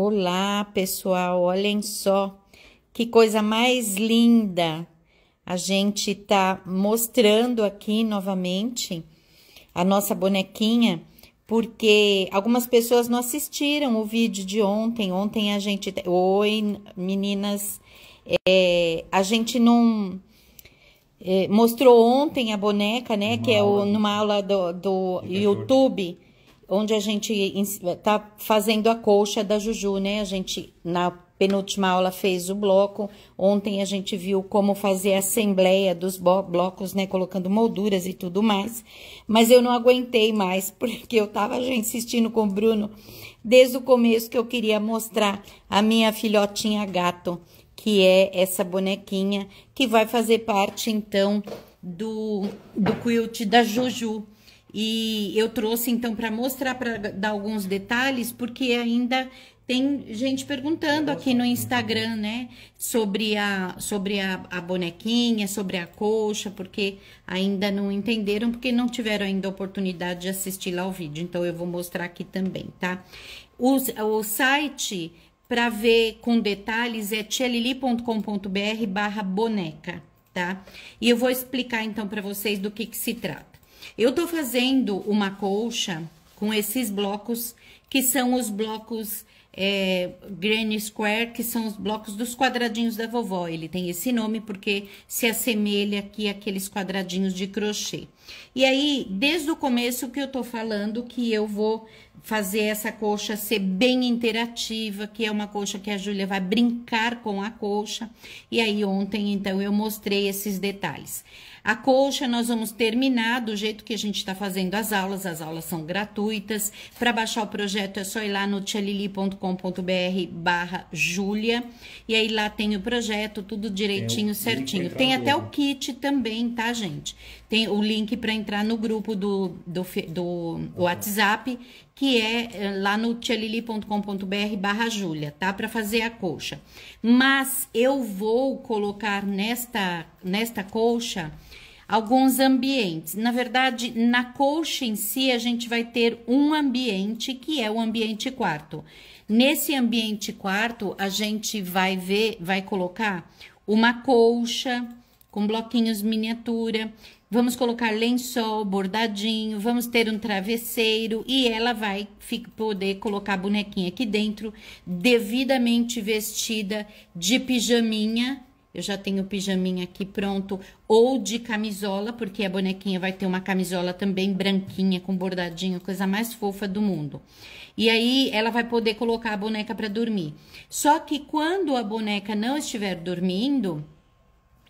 Olá, pessoal, olhem só que coisa mais linda. A gente tá mostrando aqui novamente a nossa bonequinha, porque algumas pessoas não assistiram o vídeo de ontem. Ontem a gente. Oi, meninas. É, a gente não. É, mostrou ontem a boneca, né? Uma que aula. é o, numa aula do, do YouTube onde a gente está fazendo a colcha da Juju, né? A gente, na penúltima aula, fez o bloco. Ontem a gente viu como fazer a assembleia dos blocos, né? Colocando molduras e tudo mais. Mas eu não aguentei mais, porque eu estava insistindo com o Bruno desde o começo que eu queria mostrar a minha filhotinha gato, que é essa bonequinha que vai fazer parte, então, do, do quilt da Juju. E eu trouxe então para mostrar, para dar alguns detalhes, porque ainda tem gente perguntando aqui no Instagram, né? Sobre a, sobre a, a, bonequinha, sobre a coxa, porque ainda não entenderam, porque não tiveram ainda a oportunidade de assistir lá o vídeo. Então, eu vou mostrar aqui também, tá? O, o site para ver com detalhes é tialili.com.br barra boneca, tá? E eu vou explicar então para vocês do que, que se trata. Eu tô fazendo uma colcha com esses blocos, que são os blocos é, Granny Square, que são os blocos dos quadradinhos da vovó. Ele tem esse nome porque se assemelha aqui àqueles quadradinhos de crochê. E aí, desde o começo que eu tô falando que eu vou fazer essa colcha ser bem interativa, que é uma colcha que a Júlia vai brincar com a colcha. E aí, ontem, então, eu mostrei esses detalhes. A colcha nós vamos terminar do jeito que a gente está fazendo as aulas, as aulas são gratuitas. Para baixar o projeto é só ir lá no tchalili.com.br barra Júlia, e aí lá tem o projeto, tudo direitinho, certinho. Tem até o kit também, tá, gente? Tem o link para entrar no grupo do, do, do, WhatsApp, que é eh, lá no tialili.com.br barra Júlia, tá? Para fazer a colcha. Mas eu vou colocar nesta, nesta colcha alguns ambientes. Na verdade, na colcha em si, a gente vai ter um ambiente que é o ambiente quarto. Nesse ambiente quarto, a gente vai ver, vai colocar uma colcha com bloquinhos miniatura. Vamos colocar lençol, bordadinho, vamos ter um travesseiro e ela vai poder colocar a bonequinha aqui dentro, devidamente vestida de pijaminha. Eu já tenho o pijaminha aqui pronto, ou de camisola, porque a bonequinha vai ter uma camisola também branquinha, com bordadinho, coisa mais fofa do mundo. E aí ela vai poder colocar a boneca para dormir. Só que quando a boneca não estiver dormindo,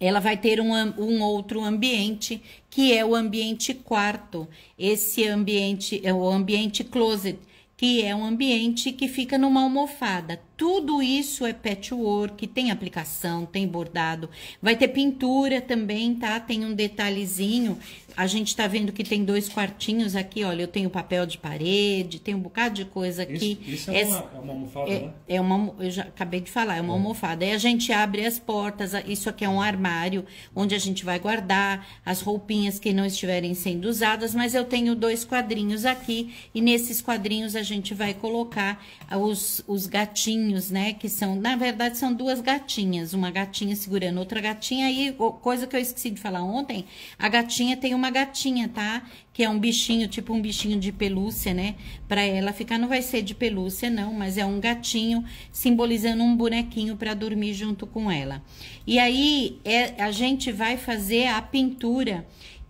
ela vai ter um, um, outro ambiente, que é o ambiente quarto. Esse ambiente é o ambiente closet, que é um ambiente que fica numa almofada. Tudo isso é patchwork, tem aplicação, tem bordado, vai ter pintura também, tá? Tem um detalhezinho. A gente tá vendo que tem dois quartinhos aqui, olha, eu tenho papel de parede, tem um bocado de coisa aqui. Isso, isso é, uma, é uma almofada, é, né? É uma, eu já acabei de falar, é uma é. almofada. Aí a gente abre as portas, isso aqui é um armário, onde a gente vai guardar as roupinhas que não estiverem sendo usadas, mas eu tenho dois quadrinhos aqui, e nesses quadrinhos a gente vai colocar os, os gatinhos gatinhos, né? Que são, na verdade, são duas gatinhas. Uma gatinha segurando outra gatinha. E coisa que eu esqueci de falar ontem, a gatinha tem uma gatinha, tá? Que é um bichinho, tipo um bichinho de pelúcia, né? Pra ela ficar, não vai ser de pelúcia, não. Mas é um gatinho simbolizando um bonequinho para dormir junto com ela. E aí, é, a gente vai fazer a pintura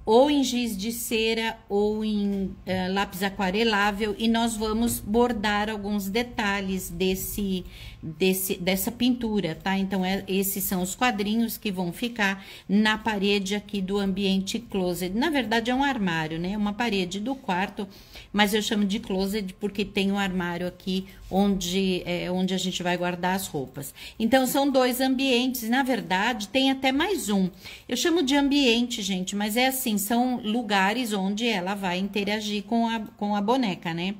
ou em giz de cera ou em uh, lápis aquarelável e nós vamos bordar alguns detalhes desse, desse dessa pintura, tá? Então, é, esses são os quadrinhos que vão ficar na parede aqui do ambiente closet. Na verdade, é um armário, né? É Uma parede do quarto, mas eu chamo de closet porque tem um armário aqui onde, é, onde a gente vai guardar as roupas. Então, são dois ambientes, na verdade, tem até mais um. Eu chamo de ambiente, gente, mas é assim, são lugares onde ela vai interagir com a, com a boneca, né?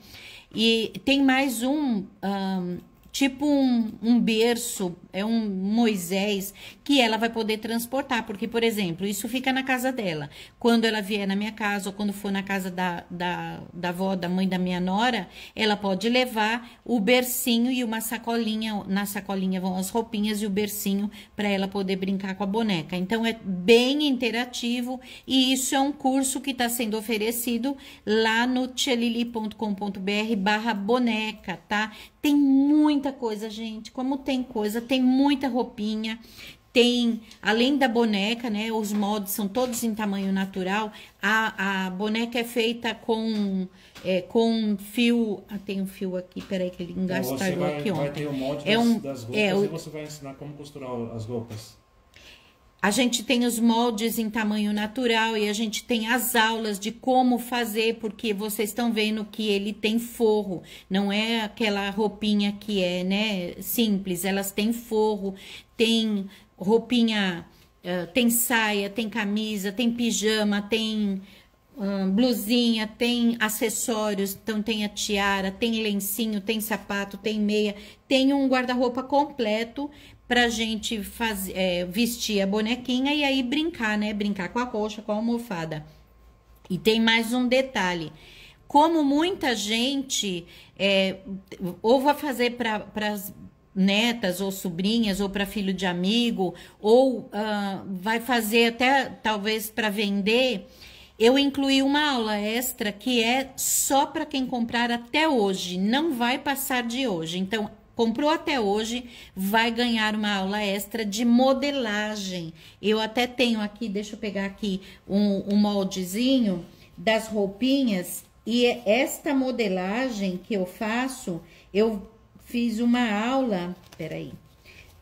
E tem mais um, um tipo um, um berço, é um Moisés, que ela vai poder transportar. Porque, por exemplo, isso fica na casa dela. Quando ela vier na minha casa ou quando for na casa da, da, da avó, da mãe da minha nora, ela pode levar o bercinho e uma sacolinha. Na sacolinha vão as roupinhas e o bercinho para ela poder brincar com a boneca. Então, é bem interativo e isso é um curso que está sendo oferecido lá no tchelili.com.br barra boneca, tá? Tem muita coisa, gente. Como tem coisa, tem muita roupinha. Tem, além da boneca, né? Os moldes são todos em tamanho natural. A, a boneca é feita com, é, com fio. Ah, tem um fio aqui, peraí, que ele então, engastou aqui ontem. Vai ter um monte é das, um, das é roupas é, e você vai ensinar como costurar as roupas. A gente tem os moldes em tamanho natural e a gente tem as aulas de como fazer, porque vocês estão vendo que ele tem forro, não é aquela roupinha que é, né, simples, elas têm forro, tem roupinha, tem saia, tem camisa, tem pijama, tem blusinha, tem acessórios, então tem a tiara, tem lencinho, tem sapato, tem meia, tem um guarda-roupa completo pra gente fazer, é, vestir a bonequinha e aí brincar, né? Brincar com a coxa com a almofada. E tem mais um detalhe. Como muita gente é, ou vai fazer para as netas ou sobrinhas ou para filho de amigo ou uh, vai fazer até talvez para vender, eu incluí uma aula extra que é só para quem comprar até hoje, não vai passar de hoje. Então, comprou até hoje, vai ganhar uma aula extra de modelagem. Eu até tenho aqui, deixa eu pegar aqui um, um moldezinho das roupinhas. E esta modelagem que eu faço, eu fiz uma aula, peraí,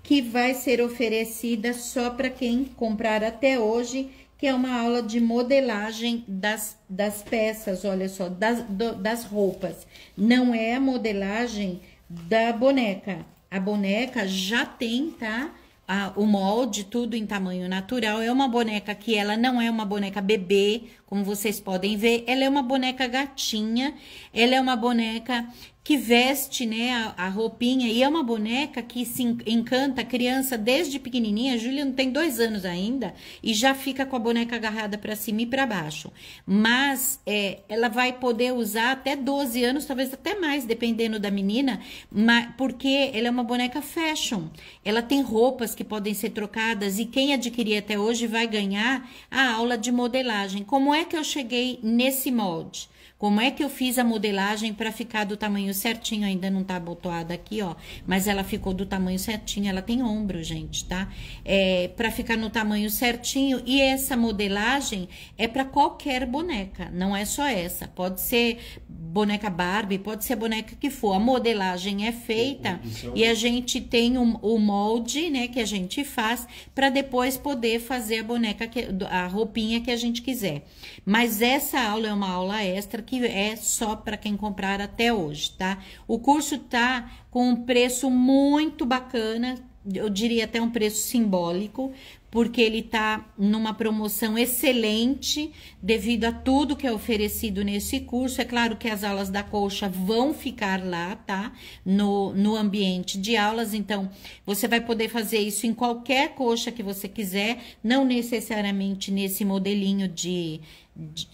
que vai ser oferecida só para quem comprar até hoje, que é uma aula de modelagem das, das peças, olha só, das, do, das roupas. Não é a modelagem da boneca. A boneca já tem, tá? A, o molde, tudo em tamanho natural. É uma boneca que ela não é uma boneca bebê como vocês podem ver, ela é uma boneca gatinha, ela é uma boneca que veste, né, a, a roupinha e é uma boneca que se encanta a criança desde pequenininha. A Júlia não tem dois anos ainda e já fica com a boneca agarrada para cima e para baixo. Mas é, ela vai poder usar até 12 anos, talvez até mais, dependendo da menina, mas, porque ela é uma boneca fashion. Ela tem roupas que podem ser trocadas e quem adquirir até hoje vai ganhar a aula de modelagem. Como é que eu cheguei nesse molde? Como é que eu fiz a modelagem para ficar do tamanho certinho? Ainda não tá abotoada aqui, ó. Mas ela ficou do tamanho certinho. Ela tem ombro, gente, tá? É, para ficar no tamanho certinho. E essa modelagem é para qualquer boneca. Não é só essa. Pode ser boneca Barbie, pode ser boneca que for. A modelagem é feita é e a gente tem um, o molde, né? Que a gente faz para depois poder fazer a boneca, que, a roupinha que a gente quiser. Mas essa aula é uma aula extra que é só para quem comprar até hoje, tá? O curso tá com um preço muito bacana, eu diria até um preço simbólico, porque ele tá numa promoção excelente devido a tudo que é oferecido nesse curso. É claro que as aulas da colcha vão ficar lá, tá? No, no ambiente de aulas, então você vai poder fazer isso em qualquer colcha que você quiser, não necessariamente nesse modelinho de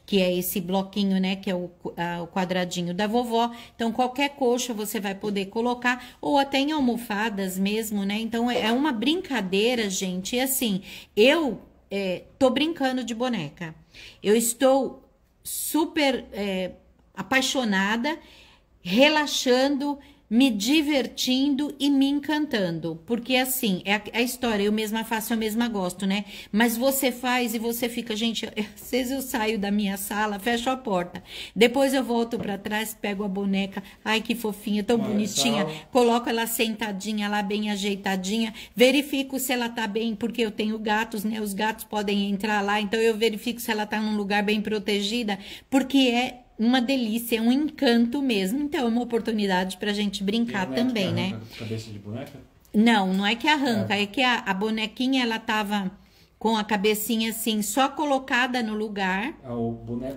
que é esse bloquinho, né, que é o, a, o, quadradinho da vovó. Então, qualquer coxa você vai poder colocar, ou até em almofadas mesmo, né? Então, é, é uma brincadeira, gente. E assim, eu é, tô brincando de boneca. Eu estou super é, apaixonada, relaxando me divertindo e me encantando. Porque assim, é a, é a, história, eu mesma faço, eu mesma gosto, né? Mas você faz e você fica, gente, às vezes eu saio da minha sala, fecho a porta. Depois eu volto para trás, pego a boneca, ai que fofinha, tão Mas, bonitinha, coloco ela sentadinha lá, bem ajeitadinha, verifico se ela tá bem, porque eu tenho gatos, né? Os gatos podem entrar lá, então eu verifico se ela tá num lugar bem protegida, porque é uma delícia, é um encanto mesmo. Então é uma oportunidade para a gente brincar também, né? Cabeça de boneca? Não, não é que arranca, é, é que a, a, bonequinha ela tava com a cabecinha assim só colocada no lugar, é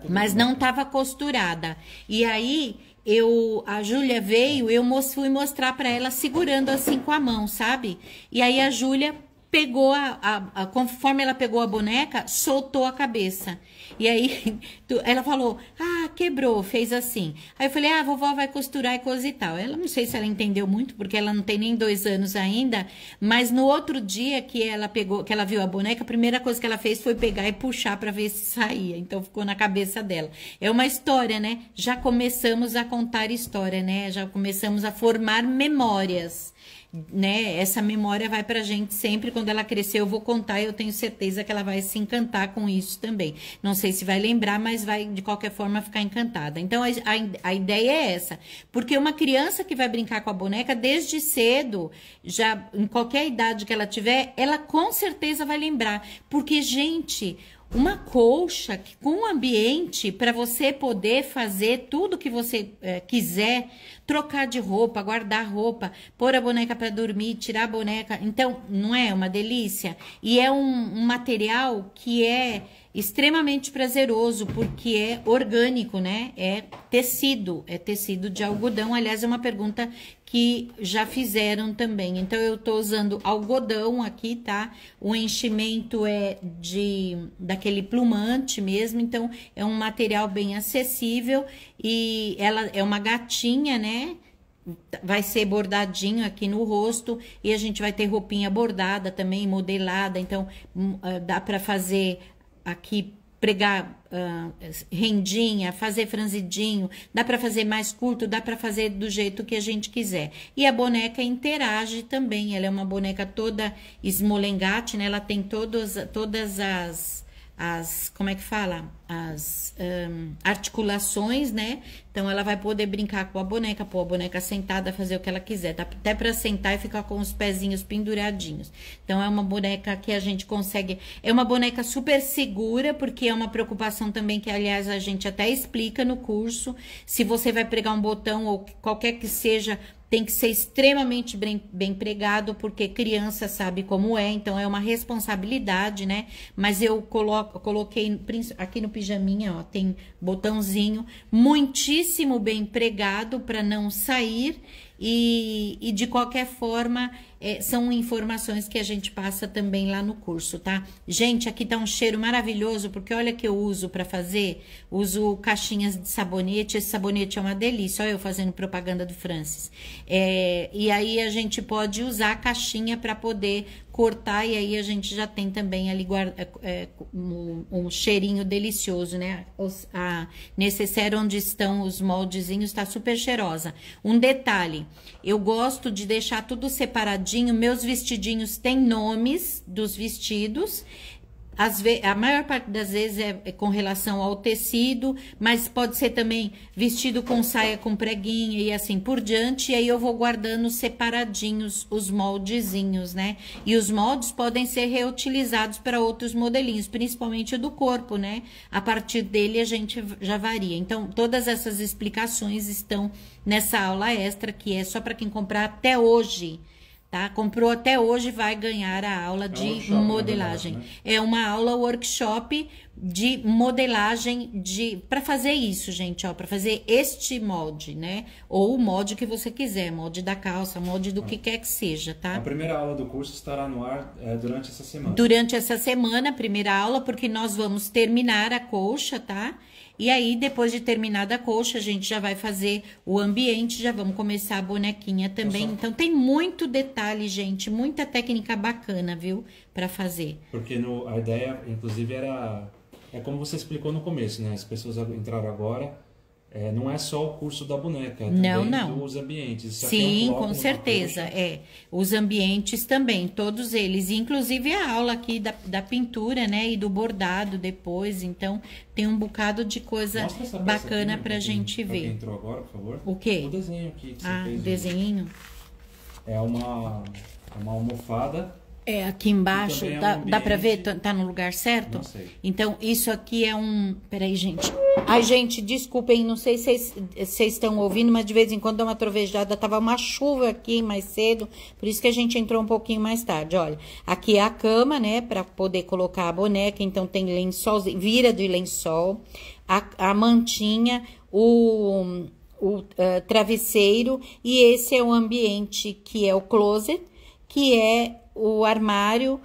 mas boneco. não tava costurada. E aí eu a Júlia veio, eu fui mostrar para ela segurando assim com a mão, sabe? E aí a Júlia pegou a, a, a, conforme ela pegou a boneca, soltou a cabeça. E aí tu, ela falou: "Ah, quebrou", fez assim. Aí eu falei: "Ah, vovó vai costurar e coisa e tal". Ela não sei se ela entendeu muito, porque ela não tem nem dois anos ainda, mas no outro dia que ela pegou, que ela viu a boneca, a primeira coisa que ela fez foi pegar e puxar para ver se saía. Então ficou na cabeça dela. É uma história, né? Já começamos a contar história, né? Já começamos a formar memórias né? Essa memória vai para a gente sempre. Quando ela crescer, eu vou contar. e Eu tenho certeza que ela vai se encantar com isso também. Não sei se vai lembrar, mas vai de qualquer forma ficar encantada. Então a, a, a ideia é essa, porque uma criança que vai brincar com a boneca desde cedo, já em qualquer idade que ela tiver, ela com certeza vai lembrar, porque gente uma colcha que, com ambiente para você poder fazer tudo que você é, quiser, trocar de roupa, guardar roupa, pôr a boneca para dormir, tirar a boneca. Então, não é uma delícia? E é um, um material que é extremamente prazeroso porque é orgânico, né? É tecido, é tecido de algodão. Aliás, é uma pergunta que já fizeram também. Então eu tô usando algodão aqui, tá? O enchimento é de daquele plumante mesmo, então é um material bem acessível e ela é uma gatinha, né? vai ser bordadinho aqui no rosto e a gente vai ter roupinha bordada também modelada então hum, eh, dá para fazer aqui pregar uh, rendinha, fazer franzidinho, dá para fazer mais curto, dá para fazer do jeito que a gente quiser. E a boneca interage também, ela é uma boneca toda esmolengate, né? Ela tem todos, todas as as como é que fala? As um, articulações, né? Então ela vai poder brincar com a boneca, pôr a boneca sentada, fazer o que ela quiser, dá até para sentar e ficar com os pezinhos penduradinhos. Então é uma boneca que a gente consegue, é uma boneca super segura, porque é uma preocupação também que aliás a gente até explica no curso, se você vai pregar um botão ou qualquer que seja tem que ser extremamente bem, bem pregado, porque criança sabe como é, então é uma responsabilidade, né? Mas eu coloco, coloquei aqui no pijaminha, ó, tem botãozinho, muitíssimo bem pregado para não sair e, e de qualquer forma é, são informações que a gente passa também lá no curso, tá? Gente, aqui tá um cheiro maravilhoso, porque olha que eu uso para fazer, uso caixinhas de sabonete, esse sabonete é uma delícia, olha eu fazendo propaganda do Francis. É, e aí a gente pode usar a caixinha para poder cortar, e aí a gente já tem também ali guarda, é, é um, cheirinho delicioso, né? A necessaire onde estão os moldezinhos tá super cheirosa. Um detalhe, eu gosto de deixar tudo separado vestidinho, meus vestidinhos têm nomes dos vestidos. As, a maior parte das vezes é, é com relação ao tecido, mas pode ser também vestido com saia com preguinha e assim por diante. E aí eu vou guardando separadinhos os moldezinhos, né? E os moldes podem ser reutilizados para outros modelinhos, principalmente o do corpo, né? A partir dele a gente já varia. Então, todas essas explicações estão nessa aula extra que é só para quem comprar até hoje. Tá? Comprou até hoje, vai ganhar a aula de é um modelagem. Verdade, né? É uma aula workshop de modelagem de para fazer isso, gente, ó, para fazer este molde, né? Ou o molde que você quiser, molde da calça, molde do ah. que quer que seja, tá? A primeira aula do curso estará no ar é, durante essa semana. Durante essa semana, a primeira aula, porque nós vamos terminar a colcha, tá? E aí, depois de terminada a coxa, a gente já vai fazer o ambiente, já vamos começar a bonequinha também. Então, tem muito detalhe, gente, muita técnica bacana, viu, para fazer. Porque no, a ideia, inclusive, era... É como você explicou no começo, né? As pessoas entraram agora é, não é só o curso da boneca, é não, não. Os ambientes. Isso Sim, é um com certeza. É, os ambientes também, todos eles, inclusive a aula aqui da, da pintura, né, e do bordado depois. Então tem um bocado de coisa bacana né, para gente ver. entrou agora, por favor. O quê? O desenho aqui. Que ah, fez o né? desenho. É uma é uma almofada é, aqui embaixo, é um dá, dá pra ver? Tá, tá, no lugar certo? Não sei. Então, isso aqui é um... Peraí, gente. Ai, gente, desculpem, não sei se vocês estão ouvindo, mas de vez em quando dá uma trovejada. Tava uma chuva aqui mais cedo, por isso que a gente entrou um pouquinho mais tarde. Olha, aqui é a cama, né, pra poder colocar a boneca, então tem lençol, vira de lençol, a, a mantinha, o o uh, travesseiro e esse é o ambiente que é o closet, que é o armário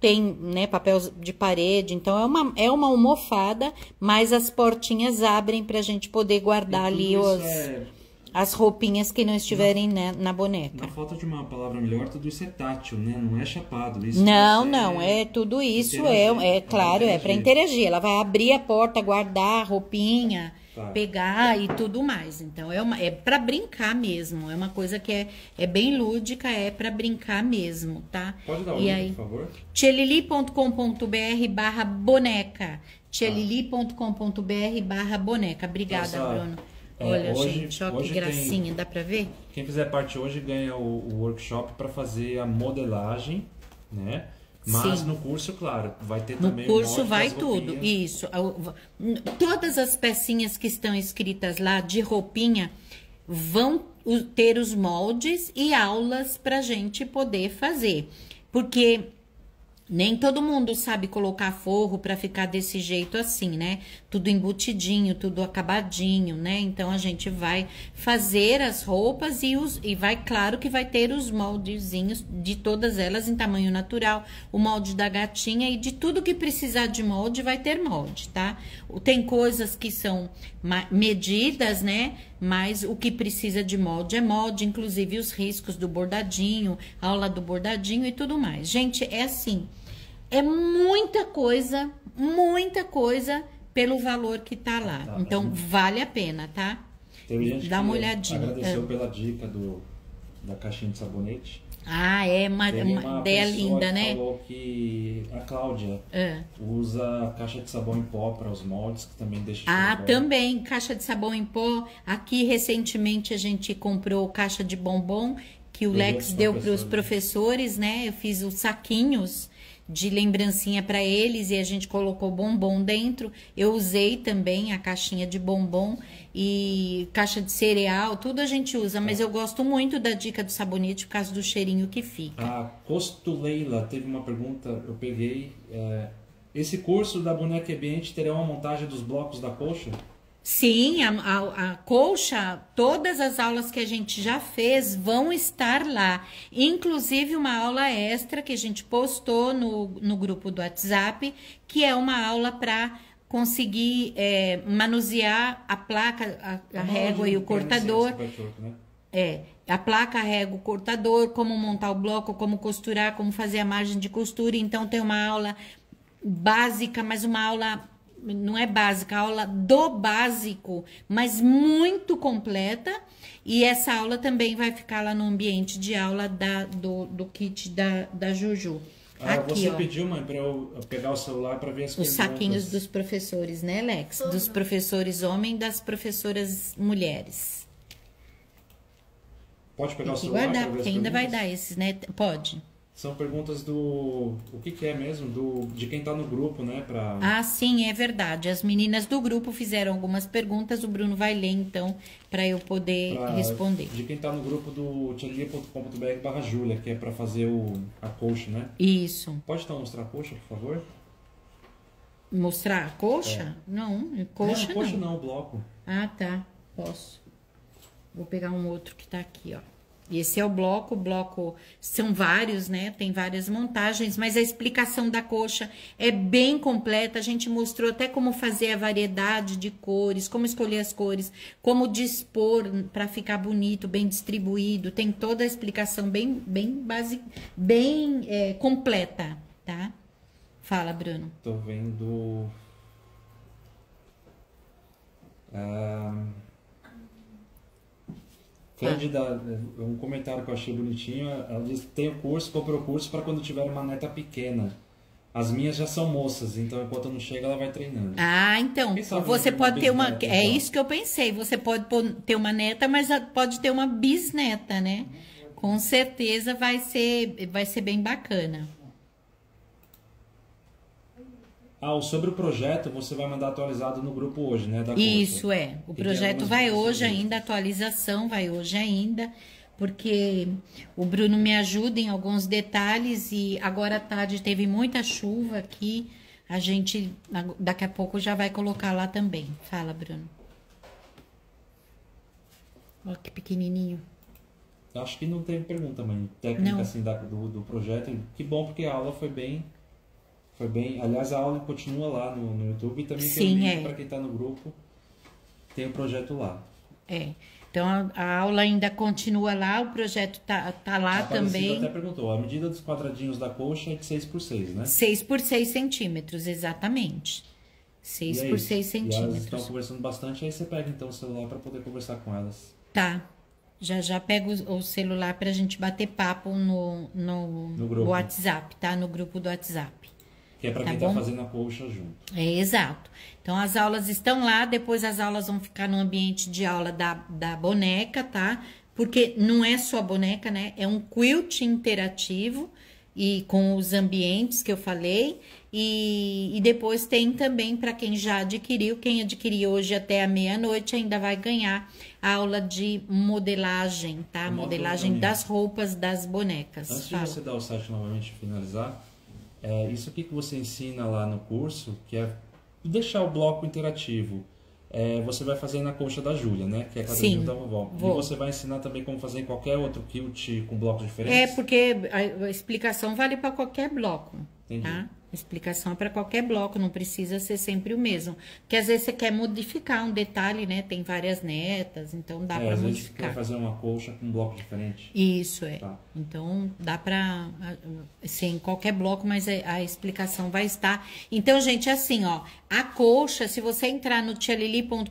tem né, papel de parede, então é uma, é uma almofada, mas as portinhas abrem para a gente poder guardar ali os, é... as roupinhas que não estiverem na, né, na, boneca. Na falta de uma palavra melhor, tudo isso é tátil, né? Não é chapado. Isso não, não, é, é, tudo isso é, é claro, é, é para interagir. Ela vai abrir a porta, guardar a roupinha tá. pegar e tudo mais. Então é, uma, é para brincar mesmo. É uma coisa que é, é bem lúdica, é para brincar mesmo, tá? Pode dar um link, aí, por favor. tchelili.com.br barra boneca. tchelili.com.br barra boneca. Obrigada, Nossa, Bruno. É, Olha, hoje, gente, olha que gracinha, tem, dá pra ver? Quem fizer parte hoje ganha o, o workshop para fazer a modelagem, né? Mas Sim. no curso, claro, vai ter no também. No curso vai tudo, isso. Todas as pecinhas que estão escritas lá de roupinha vão ter os moldes e aulas para gente poder fazer, porque nem todo mundo sabe colocar forro para ficar desse jeito assim, né? tudo embutidinho, tudo acabadinho, né? Então a gente vai fazer as roupas e, os, e vai, claro que vai ter os moldezinhos de todas elas em tamanho natural, o molde da gatinha e de tudo que precisar de molde vai ter molde, tá? Tem coisas que são medidas, né? Mas o que precisa de molde é molde, inclusive os riscos do bordadinho, aula do bordadinho e tudo mais. Gente, é assim, é muita coisa, muita coisa pelo valor que tá lá. Tá, então, gente... vale a pena, tá? Tem gente Dá uma olhadinha. Agradeceu ah. pela dica do, da caixinha de sabonete. Ah, é uma, uma ideia linda, né? falou que a Cláudia é. usa caixa de sabão em pó para os moldes, que também deixa. Ah, também, caixa de sabão em pó. Aqui recentemente a gente comprou caixa de bombom que o Eu é Lex deu para os professores, né? Eu fiz os saquinhos de lembrancinha para eles e a gente colocou bombom dentro. Eu usei também a caixinha de bombom e caixa de cereal, tudo a gente usa, mas tá. eu gosto muito da dica do sabonete por causa do cheirinho que fica. A Costuleila teve uma pergunta, eu peguei. É, esse curso da boneca ambiente terá uma montagem dos blocos da coxa? Sim, a, a, a, colcha, todas as aulas que a gente já fez vão estar lá. Inclusive uma aula extra que a gente postou no, no grupo do WhatsApp, que é uma aula para conseguir é, manusear a placa, a, a régua e o cortador. Né? É, a placa, a régua, o cortador, como montar o bloco, como costurar, como fazer a margem de costura. Então tem uma aula básica, mas uma aula não é básica, aula do básico, mas muito completa. E essa aula também vai ficar lá no ambiente de aula da, do, do kit da, da Juju. Ah, Aqui, você ó. pediu, mãe, para eu pegar o celular para ver as Os perguntas. saquinhos dos professores, né, Lex? Uhum. Dos professores homens das professoras mulheres. Pode pegar Tem o celular. Tem guardar, porque ainda perguntas. vai dar esses, né? Pode são perguntas do o que, que, é mesmo do de quem está no grupo, né? para Ah, sim, é verdade. As meninas do grupo fizeram algumas perguntas. O Bruno vai ler então para eu poder pra, responder. De quem está no grupo do tialia.com.br/barra Júlia, que é para fazer o a coxa, né? Isso. Pode então mostrar a coxa, por favor? Mostrar a coxa? É. Não, coxa não. Coxa não, não bloco. Ah, tá. Posso. Vou pegar um outro que está aqui, ó. Esse é o bloco, o bloco são vários, né? Tem várias montagens, mas a explicação da coxa é bem completa. A gente mostrou até como fazer a variedade de cores, como escolher as cores, como dispor para ficar bonito, bem distribuído. Tem toda a explicação bem, bem base, bem é, completa, tá? Fala, Bruno. Tô vendo. Ah, Fred, tá. né, um comentário que eu achei bonitinho, ela diz tem o curso, comprou o curso para quando tiver uma neta pequena. As minhas já são moças, então enquanto não chega, ela vai treinando. Ah, então. Você pode ter uma. é então. isso que eu pensei. Você pode ter uma neta, mas pode ter uma bisneta, né? Com certeza vai ser, vai ser bem bacana. Ah, sobre o projeto, você vai mandar atualizado no grupo hoje, né? Isso, é. O projeto vai hoje ainda, a atualização vai hoje ainda, porque o Bruno me ajuda em alguns detalhes e agora à tarde teve muita chuva aqui. A gente daqui a pouco já vai colocar lá também. Fala, Bruno. Olha que pequenininho. Acho que não tem pergunta, mãe. Técnica não. assim da, do, do projeto. Que bom, porque a aula foi bem foi bem. Aliás, a aula continua lá no, no YouTube e também Sim, tem é. para quem está no grupo. Tem o um projeto lá. É. Então a, a, aula ainda continua lá, o projeto tá, tá lá a também. até perguntou, a medida dos quadradinhos da coxa é de 6 por 6, né? 6 por 6 centímetros, exatamente. 6 é por isso. 6 centímetros. E elas estão conversando bastante, aí você pega então o celular para poder conversar com elas. Tá. Já já pego o celular para a gente bater papo no, no, no WhatsApp, tá? No grupo do WhatsApp que é para tá quem está fazendo a colcha junto. É, exato. Então, as aulas estão lá, depois as aulas vão ficar no ambiente de aula da, da boneca, tá? Porque não é só boneca, né? É um quilt interativo e com os ambientes que eu falei. E, e depois tem também para quem já adquiriu, quem adquiriu hoje até a meia-noite ainda vai ganhar a aula de modelagem, tá? Modelagem das roupas das bonecas. Antes Fala. de você dar o site novamente finalizar, é, isso aqui que você ensina lá no curso, que é deixar o bloco interativo. É, você vai fazer na concha da Júlia, né? Que é a da vovó. Vou. E você vai ensinar também como fazer em qualquer outro quilt com blocos é, diferentes? É, porque a explicação vale para qualquer bloco. Entendi. Tá? Explicação é para qualquer bloco, não precisa ser sempre o mesmo. Porque às vezes você quer modificar um detalhe, né? Tem várias netas, então dá é, para modificar. Às vezes quer fazer uma colcha com um bloco diferente. Isso é. Tá. Então dá para sim, qualquer bloco, mas é, a explicação vai estar. Então, gente, assim, ó, a colcha, se você entrar no tialilicombr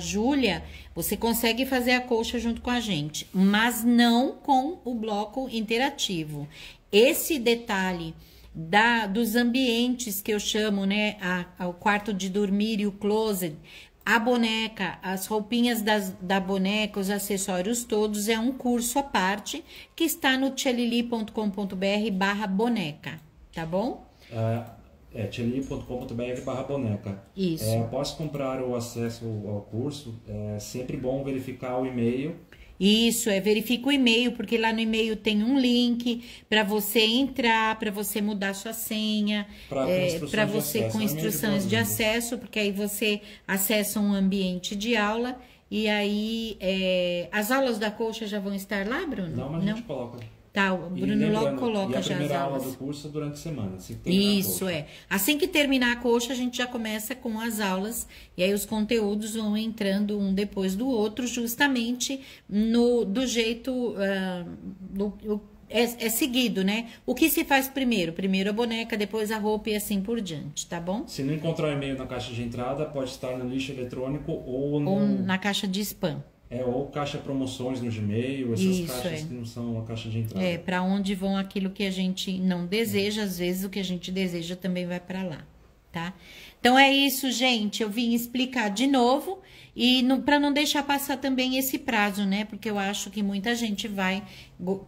júlia você consegue fazer a colcha junto com a gente, mas não com o bloco interativo. Esse detalhe da, dos ambientes que eu chamo, né? A, o quarto de dormir e o closet, a boneca, as roupinhas das, da boneca, os acessórios todos, é um curso à parte que está no tchelili.com.br barra boneca, tá bom? Ah, é, tchelili.com.br barra boneca. Isso. É, comprar o acesso ao curso, é sempre bom verificar o e-mail isso, é verifica o e-mail, porque lá no e-mail tem um link para você entrar, para você mudar sua senha, para é, você com é instruções de acesso, porque aí você acessa um ambiente de aula e aí é, as aulas da coxa já vão estar lá, Bruno? Não, mas Não? a gente coloca. Tá, o Bruno logo coloca e a já as aulas. primeira aula do curso é durante a semana. Assim que Isso é. Assim que terminar a coxa, a gente já começa com as aulas e aí os conteúdos vão entrando um depois do outro, justamente no do jeito uh, ah, do, é, é seguido, né? O que se faz primeiro? Primeiro a boneca, depois a roupa e assim por diante, tá bom? Se não encontrar o e-mail na caixa de entrada, pode estar no lixo eletrônico ou, no... ou na caixa de spam. É, ou caixa promoções no Gmail, essas Isso, caixas é. que não são uma caixa de entrada. É, para onde vão aquilo que a gente não deseja, é. às vezes o que a gente deseja também vai para lá, tá? Então é isso, gente. Eu vim explicar de novo e no, para não deixar passar também esse prazo, né? Porque eu acho que muita gente vai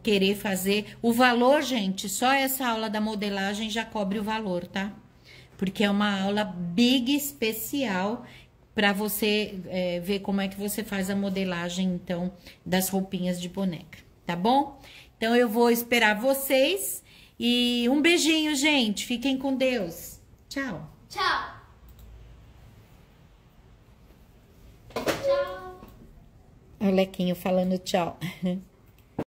querer fazer. O valor, gente, só essa aula da modelagem já cobre o valor, tá? Porque é uma aula big especial para você é, ver como é que você faz a modelagem, então, das roupinhas de boneca, tá bom? Então, eu vou esperar vocês e um beijinho, gente. Fiquem com Deus. Tchau. Tchau. Tchau. O Lequinho falando tchau.